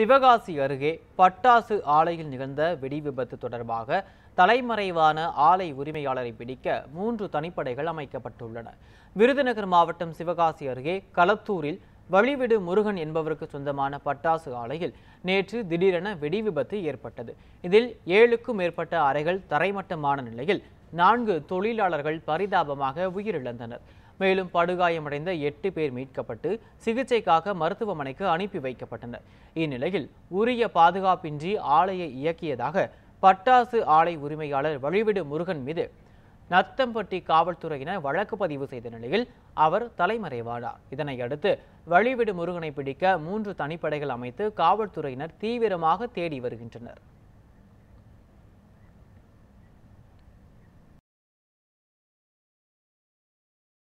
சிவகாசி அருகே பட்டாசு ஆலையில் நிகழ்ந்த வெடி விபத்து தொடர்பாக தலைமறைவான ஆலை உரிமையாளரை பிடிக்க மூன்று தனிப்படைகள் அமைக்கப்பட்டுள்ளன விருதுநகர் மாவட்டம் சிவகாசி அருகே களத்தூரில் வழிவிடு முருகன் என்பவருக்கு சொந்தமான பட்டாசு ஆலையில் நேற்று திடீரென வெடி விபத்து ஏற்பட்டது இதில் ஏழுக்கும் மேற்பட்ட அறைகள் தரைமட்டமான நிலையில் நான்கு தொழிலாளர்கள் பரிதாபமாக உயிரிழந்தனர் மேலும் படுகாயமடைந்த எட்டு பேர் மீட்கப்பட்டு சிகிச்சைக்காக மருத்துவமனைக்கு அனுப்பி வைக்கப்பட்டனர் இந்நிலையில் உரிய பாதுகாப்பின்றி ஆலையை இயக்கியதாக பட்டாசு ஆலை உரிமையாளர் வழிவிடு முருகன் மீது நத்தம்பட்டி காவல்துறையினர் வழக்கு பதிவு செய்த நிலையில் அவர் தலைமறைவானார் இதனையடுத்து வழிவிடு முருகனை பிடிக்க மூன்று தனிப்படைகள் அமைத்து காவல்துறையினர் தீவிரமாக தேடி வருகின்றனர்